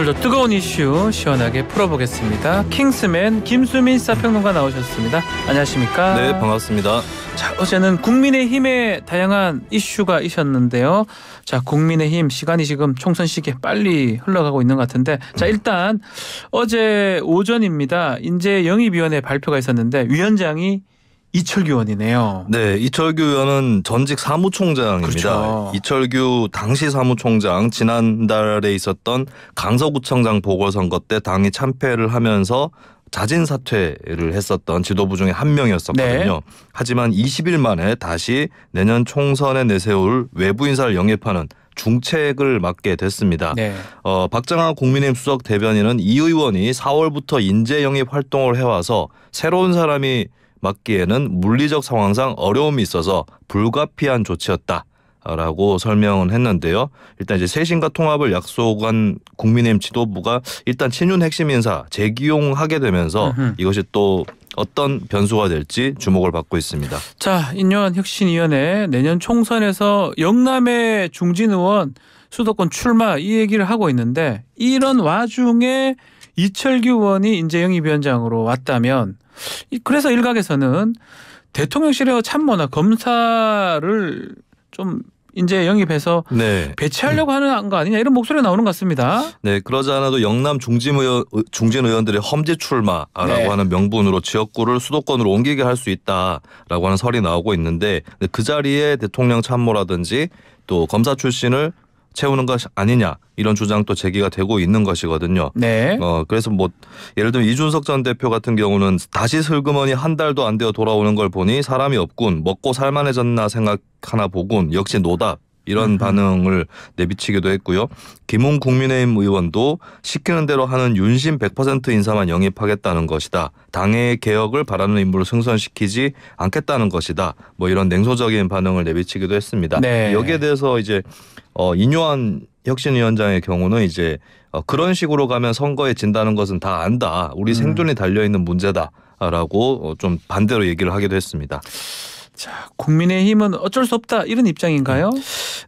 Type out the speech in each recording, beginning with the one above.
오늘도 뜨거운 이슈 시원하게 풀어보겠습니다. 킹스맨 김수민 사평론가 나오셨습니다. 안녕하십니까? 네, 반갑습니다. 자, 어제는 국민의힘의 다양한 이슈가 있었는데요. 자, 국민의힘 시간이 지금 총선 시기에 빨리 흘러가고 있는 것 같은데, 자 일단 어제 오전입니다. 인제 영입위원회 발표가 있었는데 위원장이 이철규 의원이네요. 네, 이철규 의원은 전직 사무총장입니다. 그렇죠. 이철규 당시 사무총장 지난달에 있었던 강서구청장 보궐선거 때 당이 참패를 하면서 자진 사퇴를 했었던 지도부 중에 한 명이었었거든요. 네. 하지만 20일 만에 다시 내년 총선에 내세울 외부 인사를 영입하는 중책을 맡게 됐습니다. 네. 어, 박정아 국민의힘 수석 대변인은 이 의원이 4월부터 인재 영입 활동을 해와서 새로운 사람이 막기에는 물리적 상황상 어려움이 있어서 불가피한 조치였다. 라고 설명을 했는데요. 일단 이제 세신과 통합을 약속한 국민의힘 지도부가 일단 친윤 핵심 인사 재기용하게 되면서 으흠. 이것이 또 어떤 변수가 될지 주목을 받고 있습니다. 자, 인요 혁신위원회 내년 총선에서 영남의 중진 의원 수도권 출마 이 얘기를 하고 있는데 이런 와중에 이철규 의원이 인재 영입위원장으로 왔다면 그래서 일각에서는 대통령실에 참모나 검사를 좀 인제 영입해서 네. 배치하려고 하는 거 아니냐 이런 목소리가 나오는 것 같습니다. 네, 그러지 않아도 영남 중진 의원 중진 의원들의 험지 출마라고 네. 하는 명분으로 지역구를 수도권으로 옮기게 할 수 있다라고 하는 설이 나오고 있는데 그 자리에 대통령 참모라든지 또 검사 출신을 채우는 것 아니냐 이런 주장도 제기가 되고 있는 것이거든요. 네. 어 그래서 뭐 예를 들면 이준석 전 대표 같은 경우는 다시 슬그머니 한 달도 안 되어 돌아오는 걸 보니 사람이 없군 먹고 살만해졌나 생각하나 보군 역시 노답 이런 음. 반응을 내비치기도 했고요. 김홍 국민의힘 의원도 시키는 대로 하는 윤심 100% 인사만 영입하겠다는 것이다. 당의 개혁을 바라는 인물을 승선시키지 않겠다는 것이다. 뭐 이런 냉소적인 반응을 내비치기도 했습니다. 네. 여기에 대해서 이제 어 인요한 혁신위원장의 경우는 이제 어 그런 식으로 가면 선거에 진다는 것은 다 안다. 우리 음. 생존이 달려 있는 문제다라고 어좀 반대로 얘기를 하기도 했습니다. 자, 국민의힘은 어쩔 수 없다 이런 입장인가요?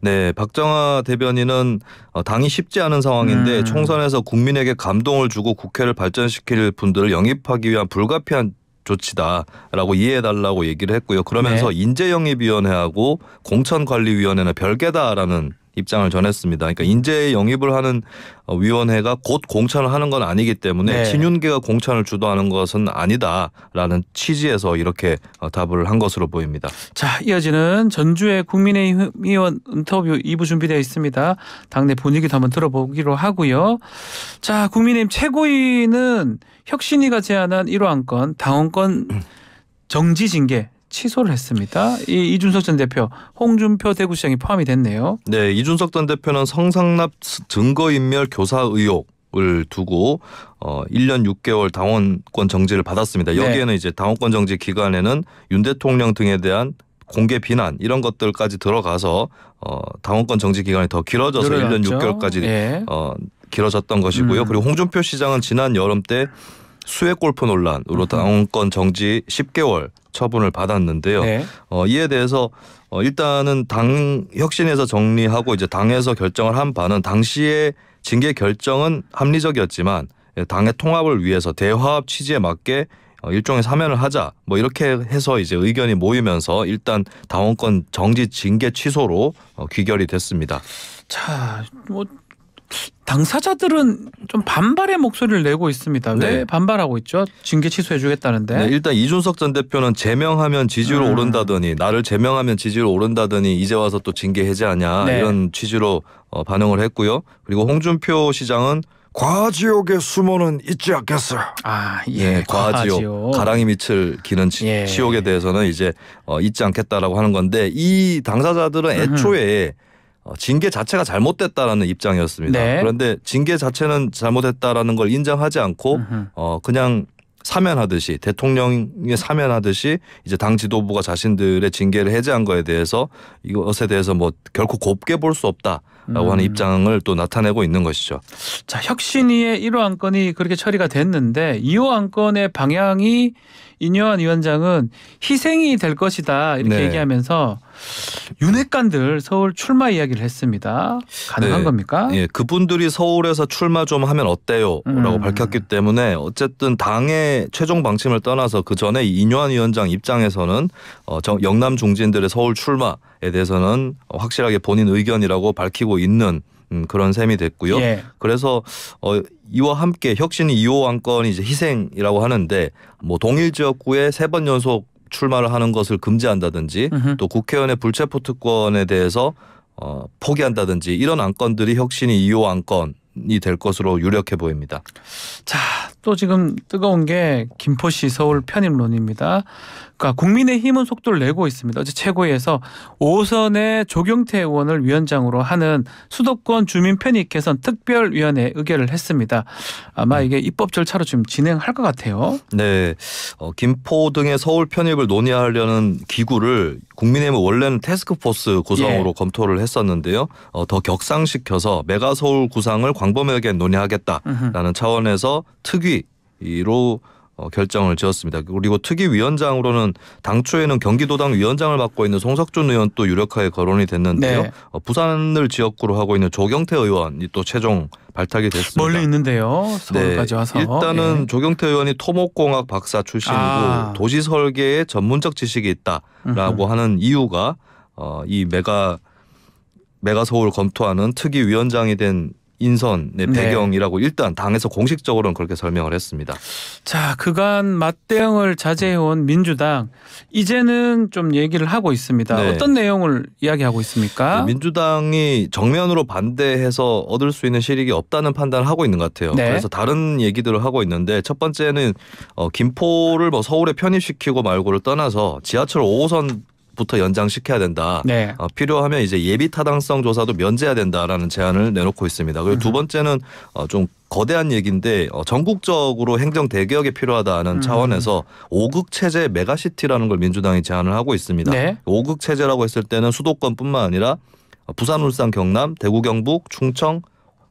네, 박정하 대변인은 어, 당이 쉽지 않은 상황인데 음. 총선에서 국민에게 감동을 주고 국회를 발전시킬 분들을 영입하기 위한 불가피한 조치다라고 이해해달라고 얘기를 했고요. 그러면서 네. 인재영입위원회하고 공천관리위원회는 별개다라는 입장을 전했습니다. 그러니까 인재 영입을 하는 어, 위원회가 곧 공천을 하는 건 아니기 때문에 네. 친윤계가 공천을 주도하는 것은 아니다라는 취지에서 이렇게 어, 답을 한 것으로 보입니다. 자, 이어지는 전주의 국민의힘 의원 인터뷰 2부 준비되어 있습니다. 당내 분위기도 한번 들어보기로 하고요. 자, 국민의힘 최고위는 혁신위가 제안한 1호 안건 당원권 정지 징계 취소를 했습니다. 이, 이준석 전 대표, 홍준표 대구시장이 포함이 됐네요. 네, 이준석 전 대표는 성상납 증거인멸 교사 의혹 을 두고 어 1년 6개월 당원권 정지를 받았습니다. 네. 여기에는 네. 이제 당원권 정지 기간에는 윤 대통령 등에 대한 공개 비난 이런 것들까지 들어가서 어 당원권 정지 기간이 더 길어져서 늘어났죠. 1년 6개월까지 예. 어 길어졌던 것이고요. 음. 그리고 홍준표 시장은 지난 여름 때 수해 골프 논란으로 음. 당원권 정지 10개월 처분을 받았는데요. 네. 어, 이에 대해서 어, 일단은 당 혁신에서 정리하고 이제 당에서 결정을 한 바는 당시에 징계 결정은 합리적이었지만 예, 당의 통합을 위해서 대화합 취지에 맞게 어, 일종의 사면을 하자 뭐 이렇게 해서 이제 의견이 모이면서 일단 당원권 정지 징계 취소로 어, 귀결이 됐습니다. 자, 뭐 당사자들은 좀 반발의 목소리를 내고 있습니다. 네. 반발하고 있죠? 징계 취소해주겠다는데. 네, 일단 이준석 전 대표는 제명하면 지지율 음. 오른다더니 나를 제명하면 지지율 오른다더니 이제 와서 또 징계 해제하냐 네. 이런 취지로 어, 반응을 했고요. 그리고 홍준표 시장은 과지옥의수모는 있지 않겠어. 아, 예. 네, 과지옥. 과지옥. 가랑이 밑을 기는 예. 지옥에 대해서는 이제 어, 있지 않겠다라고 하는 건데 이 당사자들은 애초에 음흠. 어, 징계 자체가 잘못됐다라는 입장이었습니다. 네. 그런데 징계 자체는 잘못했다라는 걸 인정하지 않고 어 그냥 사면하듯이 대통령이 사면하듯이 이제 당 지도부가 자신들의 징계를 해제한 거에 대해서 이것에 대해서 뭐 결코 곱게 볼 수 없다. 라고 하는 음. 입장을 또 나타내고 있는 것이죠. 자, 혁신위의 1호 안건이 그렇게 처리가 됐는데 2호 안건의 방향이 이요한 위원장은 희생이 될 것이다 이렇게 네. 얘기하면서 윤핵관들 서울 출마 이야기를 했습니다. 가능한 네. 겁니까? 예, 그분들이 서울에서 출마 좀 하면 어때요? 라고 음. 밝혔기 때문에 어쨌든 당의 최종 방침을 떠나서 그 전에 이요한 위원장 입장에서는 어, 영남 중진들의 서울 출마 거에 대해서는 확실하게 본인 의견이라고 밝히고 있는 음, 그런 셈이 됐고요. 예. 그래서 어, 이와 함께 혁신 이이호 안건이 이제 희생이라고 하는데 뭐 동일 지역구에 세 번 연속 출마를 하는 것을 금지한다든지 으흠. 또 국회의원의 불체포 특권에 대해서 어, 포기한다든지 이런 안건들이 혁신이 이호 안건이 될 것으로 유력해 보입니다. 자, 또 지금 뜨거운 게 김포시 서울 편입론입니다. 그러 국민의힘은 속도를 내고 있습니다. 어제 최고위에서 5선의 조경태 의원을 위원장으로 하는 수도권 주민 편입 개선 특별위원회 의결을 했습니다. 아마 네. 이게 입법 절차로 지금 진행할 것 같아요. 네, 어, 김포 등의 서울 편입을 논의하려는 기구를 국민의힘은 원래는 테스크포스 구성으로 예. 검토를 했었는데요. 어, 더 격상시켜서 메가 서울 구상을 광범위하게 논의하겠다라는 으흠. 차원에서 특위 로 어, 결정을 지었습니다. 그리고 특위위원장으로는 당초에는 경기도당 위원장을 맡고 있는 송석준 의원 도 유력하게 거론이 됐는데요. 네. 어, 부산을 지역구로 하고 있는 조경태 의원이 또 최종 발탁이 됐습니다. 멀리 있는데요. 서울까지 네. 와서. 일단은 예. 조경태 의원이 토목공학 박사 출신이고 아. 도시 설계에 전문적 지식이 있다라고 음흠. 하는 이유가 어, 이 메가 메가 서울 검토하는 특위 위원장이 된 인선의 네. 배경이라고 일단 당에서 공식적으로는 그렇게 설명을 했습니다. 자, 그간 맞대응을 자제해온 민주당 이제는 좀 얘기를 하고 있습니다. 네. 어떤 내용을 이야기하고 있습니까? 네, 민주당이 정면으로 반대해서 얻을 수 있는 실익이 없다는 판단을 하고 있는 것 같아요. 네. 그래서 다른 얘기들을 하고 있는데 첫 번째는 어, 김포를 뭐 서울에 편입시키고 말고를 떠나서 지하철 5호선 부터 연장시켜야 된다. 네. 어, 필요하면 이제 예비 타당성 조사도 면제해야 된다라는 제안을 내놓고 있습니다. 그리고 두 음. 번째는 어, 좀 거대한 얘기인데 어, 전국적으로 행정 대개혁이 필요하다는 음. 차원에서 오극 체제 메가시티라는 걸 민주당이 제안을 하고 있습니다. 네. 오극 체제라고 했을 때는 수도권뿐만 아니라 부산, 울산, 경남, 대구, 경북, 충청,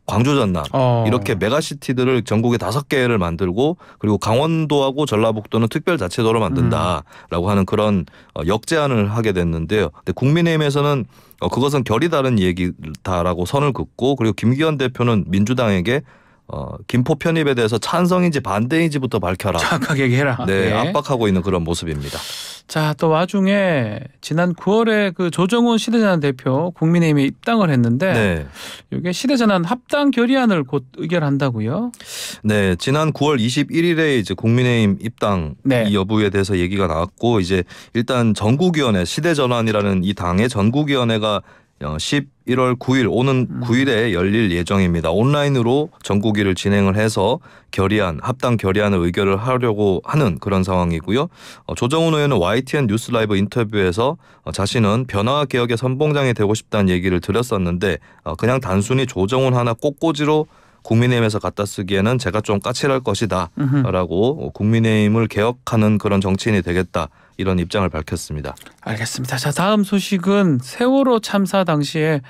광주 전남 어. 이렇게 메가시티들을 전국에 다섯 개를 만들고 그리고 강원도하고 전라북도는 특별자치도로 만든다라고 음. 하는 그런 어, 역제안을 하게 됐는데요. 근데 국민의힘에서는 어, 그것은 결이 다른 얘기다라고 선을 긋고 그리고 김기현 대표는 민주당에게 어, 김포 편입에 대해서 찬성인지 반대인지부터 밝혀라. 정확하게 얘기해라. 네, 네. 압박하고 있는 그런 모습입니다. 자, 또 와중에 지난 9월에 그 조정훈 시대전환 대표 국민의힘에 입당을 했는데 네. 이게 시대전환 합당 결의안을 곧 의결한다고요? 네, 지난 9월 21일에 이제 국민의힘 입당 네. 이 여부에 대해서 얘기가 나왔고 이제 일단 전국위원회 시대전환이라는 이 당의 전국위원회가 11월 어, 9일 오는 음. 9일에 열릴 예정입니다. 온라인으로 전국일를 진행을 해서 결의안 합당 결의안을 의결을 하려고 하는 그런 상황이고요. 어, 조정훈 의원은 YTN 뉴스라이브 인터뷰에서 어, 자신은 변화 개혁의 선봉장이 되고 싶다는 얘기를 드렸었는데 어, 그냥 단순히 조정훈 하나 꽃꽂이로 국민의힘에서 갖다 쓰기에는 제가 좀 까칠할 것이다라고 국민의힘을 개혁하는 그런 정치인이 되겠다 이런 입장을 밝혔습니다. 알겠습니다. 자 다음 소식은 세월호 참사 당시에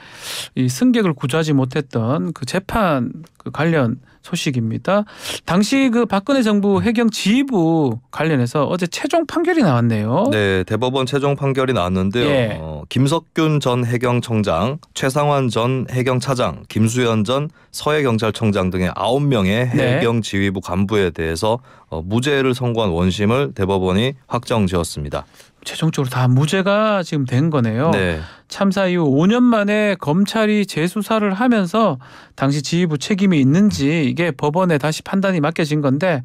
이 승객을 구조하지 못했던 그 재판 그 관련 소식입니다. 당시 그 박근혜 정부 해경 지휘부 관련해서 어제 최종 판결이 나왔네요. 네, 대법원 최종 판결이 나왔는데요. 예. 어, 김석균 전 해경청장, 최상환 전 해경차장, 김수현 전 서해경찰청장 등의 9명의 해경 지휘부 간부에 대해서 어, 무죄를 선고한 원심을 대법원이 확정지었습니다. 최종적으로 다 무죄가 지금 된 거네요. 네. 참사 이후 5년 만에 검찰이 재수사를 하면서 당시 지휘부 책임이 있는지 이게 법원에 다시 판단이 맡겨진 건데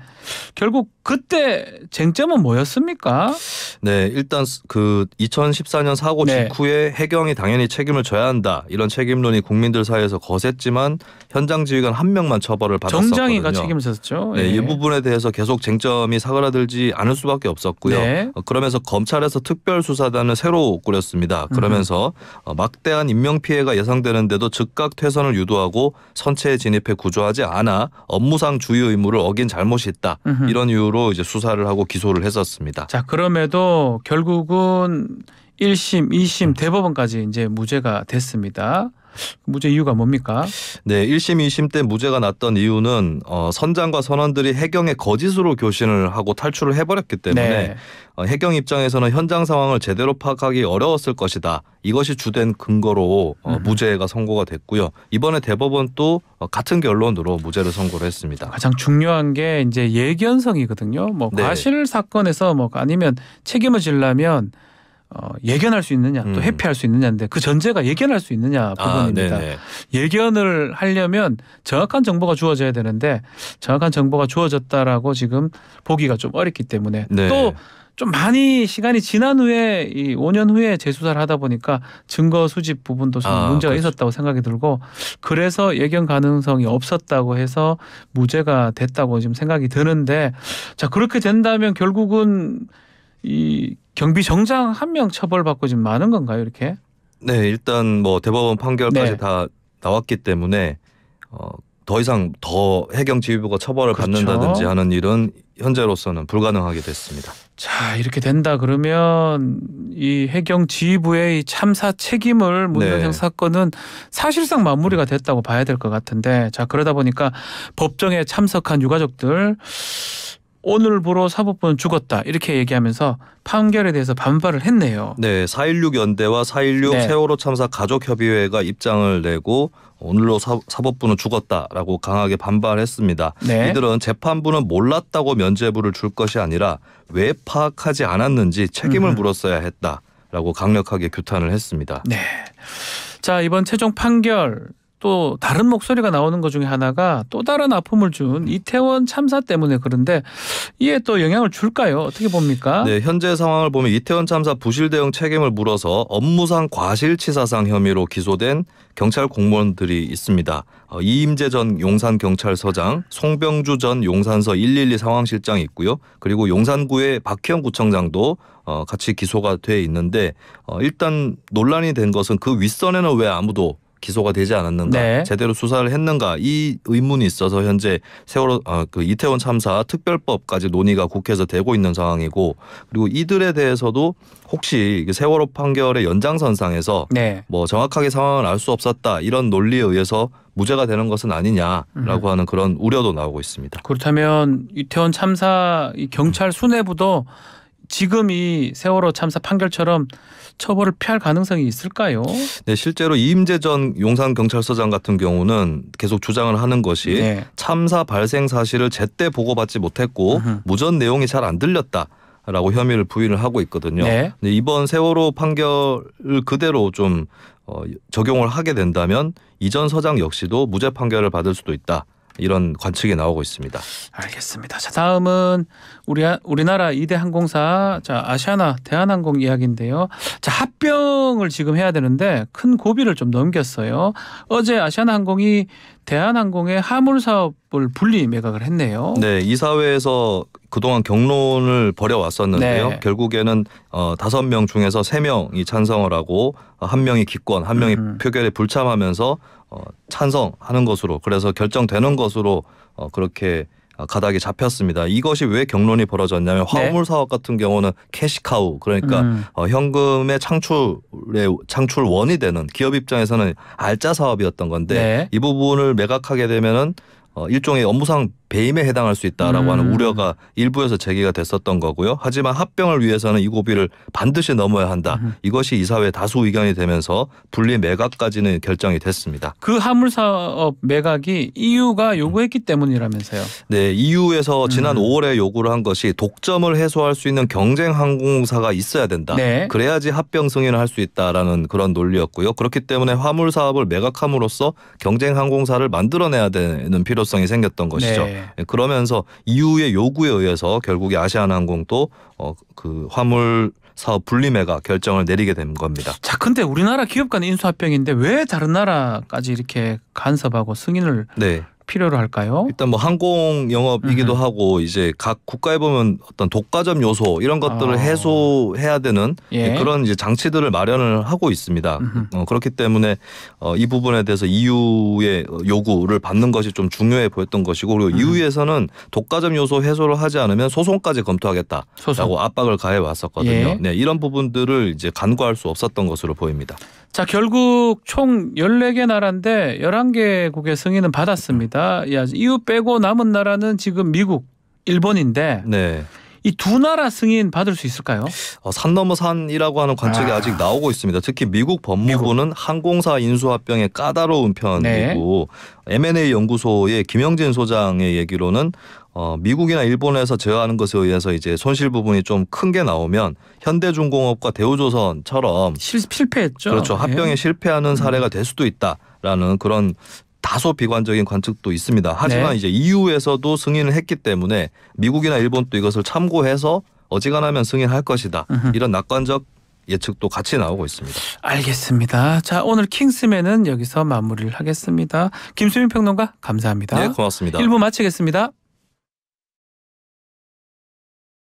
결국 그때 쟁점은 뭐였습니까? 네, 일단 그 2014년 사고 네. 직후에 해경이 당연히 책임을 져야 한다 이런 책임론이 국민들 사이에서 거셌지만 현장 지휘관 한 명만 처벌을 받았었거든요. 정장이가 책임을 졌죠. 네, 네, 이 부분에 대해서 계속 쟁점이 사그라들지 않을 수밖에 없었고요. 네. 어, 그러면서 검찰에서 특별수사단을 새로 꾸렸습니다. 그러면서 음. 어, 막대한 인명 피해가 예상되는데도 즉각 퇴선을 유도하고 선체에 진입해 구조하지 않아 업무상 주의 의무를 어긴 잘못이 있다 으흠. 이런 이유로 이제 수사를 하고 기소를 했었습니다. 자 그럼에도 결국은 1심, 2심, 음. 대법원까지 이제 무죄가 됐습니다. 무죄 이유가 뭡니까? 네, 1심, 2심 때 무죄가 났던 이유는 어, 선장과 선원들이 해경에 거짓으로 교신을 하고 탈출을 해버렸기 때문에 네. 어, 해경 입장에서는 현장 상황을 제대로 파악하기 어려웠을 것이다. 이것이 주된 근거로 어, 음. 무죄가 선고가 됐고요. 이번에 대법원 또 어, 같은 결론으로 무죄를 선고를 했습니다. 가장 중요한 게 이제 예견성이거든요. 뭐 네. 과실 사건에서 뭐 아니면 책임을 질라면 어, 예견할 수 있느냐 또 음. 회피할 수 있느냐인데 그 전제가 예견할 수 있느냐 아, 부분입니다. 아, 예견을 하려면 정확한 정보가 주어져야 되는데 정확한 정보가 주어졌다라고 지금 보기가 좀 어렵기 때문에 네. 또좀 많이 시간이 지난 후에 이 5년 후에 재수사를 하다 보니까 증거 수집 부분도 좀 아, 문제가 그렇죠. 있었다고 생각이 들고 그래서 예견 가능성이 없었다고 해서 무죄가 됐다고 지금 생각이 드는데 자 그렇게 된다면 결국은 이 경비 정장 한 명 처벌받고 지금 많은 건가요, 이렇게? 네, 일단 뭐 대법원 판결까지 네. 다 나왔기 때문에 어, 더 이상 더 해경 지휘부가 처벌을 그렇죠. 받는다든지 하는 일은 현재로서는 불가능하게 됐습니다. 자 이렇게 된다 그러면 이 해경 지휘부의 이 참사 책임을 문명형 네. 사건은 사실상 마무리가 음. 됐다고 봐야 될 것 같은데 자 그러다 보니까 법정에 참석한 유가족들 오늘부로 사법부는 죽었다 이렇게 얘기하면서 판결에 대해서 반발을 했네요. 네, 4.16 연대와 4.16 네. 세월호 참사 가족협의회가 입장을 내고 오늘로 사, 법부는 죽었다라고 강하게 반발했습니다. 네. 이들은 재판부는 몰랐다고 면죄부를 줄 것이 아니라 왜 파악하지 않았는지 책임을 음 물었어야 했다라고 강력하게 규탄을 했습니다. 네. 자 이번 최종 판결 또 다른 목소리가 나오는 것 중에 하나가 또 다른 아픔을 준 이태원 참사 때문에 그런데 이에 또 영향을 줄까요? 어떻게 봅니까? 네, 현재 상황을 보면 이태원 참사 부실 대응 책임을 물어서 업무상 과실치사상 혐의로 기소된 경찰 공무원들이 있습니다. 어, 이임재 전 용산 경찰서장, 송병주 전 용산서 112 상황실장 이 있고요. 그리고 용산구의 박희영 구청장도 어, 같이 기소가 돼 있는데 어, 일단 논란이 된 것은 그 윗선에는 왜 아무도 기소가 되지 않았는가, 네. 제대로 수사를 했는가 이 의문이 있어서 현재 세월호 어, 그 이태원 참사 특별법까지 논의가 국회에서 되고 있는 상황이고 그리고 이들에 대해서도 혹시 그 세월호 판결의 연장선상에서 네. 뭐 정확하게 상황을 알 수 없었다 이런 논리에 의해서 무죄가 되는 것은 아니냐라고 음. 하는 그런 우려도 나오고 있습니다. 그렇다면 이태원 참사 경찰 수뇌부도 음. 지금 이 세월호 참사 판결처럼 처벌을 피할 가능성이 있을까요? 네, 실제로 이임재 전 용산 경찰서장 같은 경우는 계속 주장을 하는 것이 네. 참사 발생 사실을 제때 보고받지 못했고 으흠. 무전 내용이 잘 안 들렸다. 라고 혐의를 부인을 하고 있거든요. 네. 이번 세월호 판결을 그대로 좀 어, 적용을 하게 된다면 이전 서장 역시도 무죄 판결을 받을 수도 있다. 이런 관측이 나오고 있습니다. 알겠습니다. 자 다음은 우리 우리나라 이대 항공사 자 아시아나 대한항공 이야기인데요. 자 합병을 지금 해야 되는데 큰 고비를 좀 넘겼어요. 어제 아시아나항공이 대한항공의 화물 사업을 분리 매각을 했네요. 네, 이사회에서 그동안 경론을 벌여왔었는데요. 네. 결국에는 어, 섯명 중에서 세명이 찬성을 하고 한명이 기권, 한명이 음. 표결에 불참하면서 어, 찬성하는 것으로 그래서 결정되는 것으로 어, 그렇게 가닥이 잡혔습니다. 이것이 왜 경론이 벌어졌냐면 네. 화물 사업 같은 경우는 캐시카우 그러니까 음. 어, 현금의 창출의 창출원이 되는 기업 입장에서는 알짜 사업이었던 건데 네. 이 부분을 매각하게 되면은 어, 일종의 업무상 배임에 해당할 수 있다라고 음. 하는 우려가 일부에서 제기가 됐었던 거고요. 하지만 합병을 위해서는 이 고비를 반드시 넘어야 한다. 음. 이것이 이사회 다수 의견이 되면서 분리 매각까지는 결정이 됐습니다. 그 화물사업 매각이 EU가 요구했기 음. 때문이라면서요. 네, EU에서 지난 5월에 음. 요구를 한 것이 독점을 해소할 수 있는 경쟁 항공사가 있어야 된다. 네. 그래야지 합병 승인을 할 수 있다라는 그런 논리였고요. 그렇기 때문에 화물사업을 매각함으로써 경쟁 항공사를 만들어내야 되는 필요성이 생겼던 것이죠. 네. 예, 그러면서 이후의 요구에 의해서 결국에 아시아나항공도 어, 그 화물 사업 분리매가 결정을 내리게 된 겁니다. 자, 근데 우리나라 기업 간 인수합병인데 왜 다른 나라까지 이렇게 간섭하고 승인을 네. 필요로 할까요? 일단 뭐 항공 영업이기도 음 하고 이제 각 국가에 보면 어떤 독과점 요소 이런 것들을 아. 해소해야 되는 예. 네, 그런 이제 장치들을 마련을 하고 있습니다. 어, 그렇기 때문에 어, 이 부분에 대해서 EU의 요구를 받는 것이 좀 중요해 보였던 것이고 그리고 음. EU에서는 독과점 요소 해소를 하지 않으면 소송까지 검토하겠다라고 소송. 압박을 가해 왔었거든요. 예. 네, 이런 부분들을 이제 간과할 수 없었던 것으로 보입니다. 자, 결국 총 14개 나라인데 11개국의 승인은 받았습니다. 이웃 빼고 남은 나라는 지금 미국, 일본인데 네. 이두 나라 승인 받을 수 있을까요? 어, 산 넘어 산이라고 하는 관측이 아. 직 나오고 있습니다. 특히 미국 법무부는 미국. 항공사 인수합병에 까다로운 네. 편이고 네. M&A 연구소의 김영진 소장의 얘기로는 어, 미국이나 일본에서 제어하는 것에 의해서 이제 손실 부분이 좀 큰 게 나오면 현대중공업과 대우조선처럼 실, 패했죠 그렇죠. 예. 합병에 네. 실패하는 음. 사례가 될 수도 있다라는 그런 다소 비관적인 관측도 있습니다. 하지만 네. 이제 EU에서도 승인을 했기 때문에 미국이나 일본도 이것을 참고해서 어지간하면 승인할 것이다. 으흠. 이런 낙관적 예측도 같이 나오고 있습니다. 알겠습니다. 자 오늘 킹스맨은 여기서 마무리를 하겠습니다. 김수민 평론가 감사합니다. 네 고맙습니다. 1부 마치겠습니다.